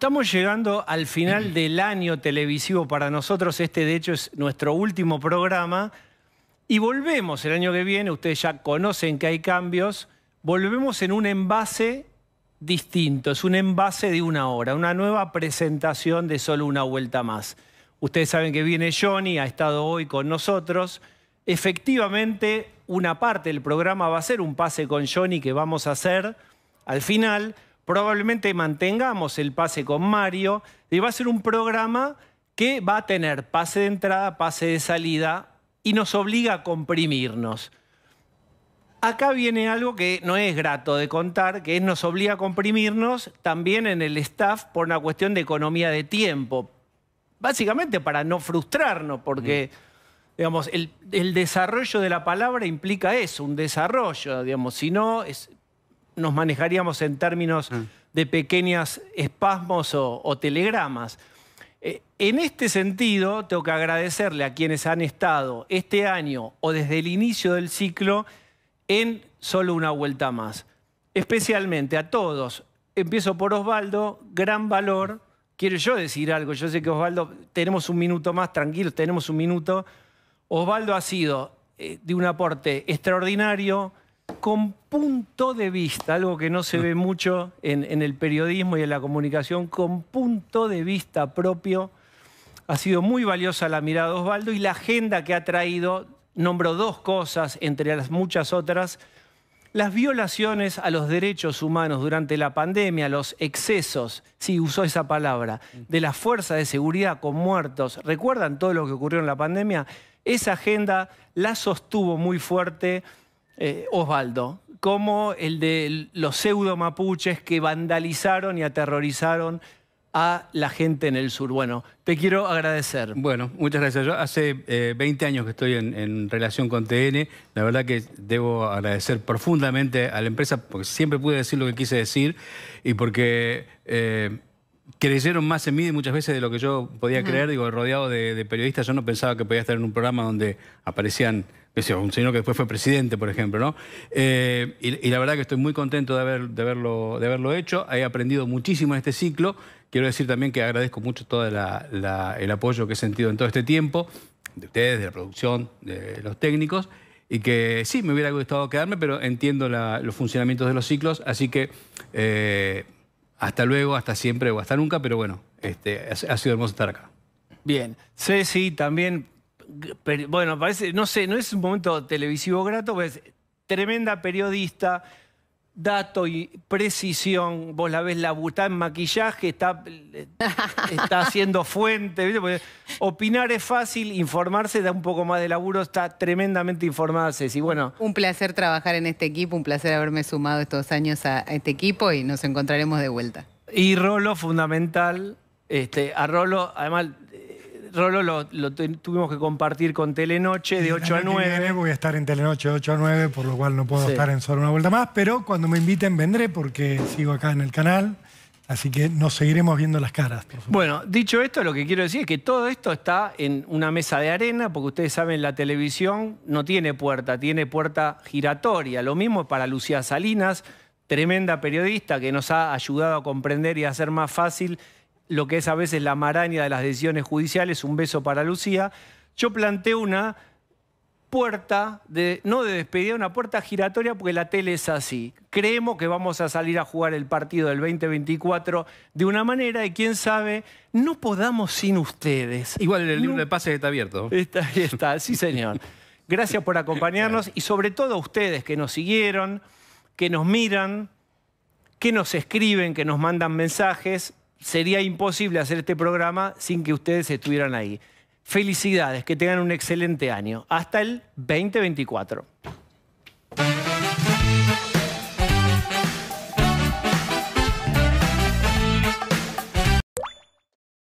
Estamos llegando al final del año televisivo para nosotros. Este, de hecho, es nuestro último programa. Y volvemos el año que viene. Ustedes ya conocen que hay cambios. Volvemos en un envase distinto. Es un envase de una hora. Una nueva presentación de solo una vuelta más. Ustedes saben que viene Johnny, ha estado hoy con nosotros. Efectivamente, una parte del programa va a ser un pase con Johnny que vamos a hacer al final probablemente mantengamos el pase con Mario y va a ser un programa que va a tener pase de entrada, pase de salida y nos obliga a comprimirnos. Acá viene algo que no es grato de contar, que es nos obliga a comprimirnos también en el staff por una cuestión de economía de tiempo. Básicamente para no frustrarnos, porque mm. digamos, el, desarrollo de la palabra implica eso, un desarrollo. Digamos, si no, es, nos manejaríamos en términos mm. de pequeños espasmos o, telegramas. Eh, en este sentido, tengo que agradecerle a quienes han estado este año o desde el inicio del ciclo en solo una vuelta más. Especialmente a todos. Empiezo por Osvaldo, gran valor. Quiero yo decir algo, yo sé que Osvaldo, tenemos un minuto más, tranquilo. tenemos un minuto. Osvaldo ha sido eh, de un aporte extraordinario, con punto de vista, algo que no se ve mucho en, el periodismo y en la comunicación, con punto de vista propio. Ha sido muy valiosa la mirada de Osvaldo y la agenda que ha traído, nombró dos cosas, entre las muchas otras, las violaciones a los derechos humanos durante la pandemia, los excesos, sí, usó esa palabra, de la fuerza de seguridad con muertos. ¿Recuerdan todo lo que ocurrió en la pandemia? Esa agenda la sostuvo muy fuerte eh, Osvaldo, como el de los pseudo mapuches que vandalizaron y aterrorizaron a la gente en el sur. Bueno, te quiero agradecer. Bueno, muchas gracias. Yo hace 20 eh, años que estoy en, relación con TN. La verdad que debo agradecer profundamente a la empresa porque siempre pude decir lo que quise decir y porque eh, creyeron más en mí muchas veces de lo que yo podía creer. Digo, rodeado de, periodistas, yo no pensaba que podía estar en un programa donde aparecían, un señor que después fue presidente, por ejemplo, ¿no? Eh, y, la verdad que estoy muy contento de, haber, de, haberlo, de haberlo hecho. He aprendido muchísimo en este ciclo. Quiero decir también que agradezco mucho todo el apoyo que he sentido en todo este tiempo, de ustedes, de la producción, de los técnicos, y que sí, me hubiera gustado quedarme, pero entiendo los funcionamientos de los ciclos, así que... Eh, hasta luego, hasta siempre o hasta nunca, pero bueno, este, ha sido hermoso estar acá. Bien. Ceci, también, bueno, parece, no sé, no es un momento televisivo grato, pero es tremenda periodista, dato y precisión. Vos la ves la está en maquillaje, está, está haciendo fuente. opinar es fácil, informarse da un poco más de laburo, está tremendamente informada Ceci. Bueno. Un placer trabajar en este equipo, un placer haberme sumado estos años a este equipo y nos encontraremos de vuelta. Y Rolo, fundamental. Este, a Rolo, además Rolo lo, tuvimos que compartir con Telenoche de 8 a 9. Voy a estar en Telenoche de 8 a 9, por lo cual no puedo estar en solo una vuelta más, pero cuando me inviten vendré porque sigo acá en el canal. Así que nos seguiremos viendo las caras. Bueno, dicho esto, lo que quiero decir es que todo esto está en una mesa de arena, porque ustedes saben, la televisión no tiene puerta, tiene puerta giratoria. Lo mismo para Lucía Salinas, tremenda periodista que nos ha ayudado a comprender y a hacer más fácil lo que es a veces la maraña de las decisiones judiciales, un beso para Lucía, yo planteo una puerta, de, no de despedida, una puerta giratoria porque la tele es así. Creemos que vamos a salir a jugar el partido del 2024 de una manera y quién sabe, no podamos sin ustedes. Igual el libro de pases está abierto. Está, está, sí señor. Gracias por acompañarnos y sobre todo a ustedes que nos siguieron, que nos miran, que nos escriben, que nos mandan mensajes sería imposible hacer este programa sin que ustedes estuvieran ahí. Felicidades, que tengan un excelente año. Hasta el 2024.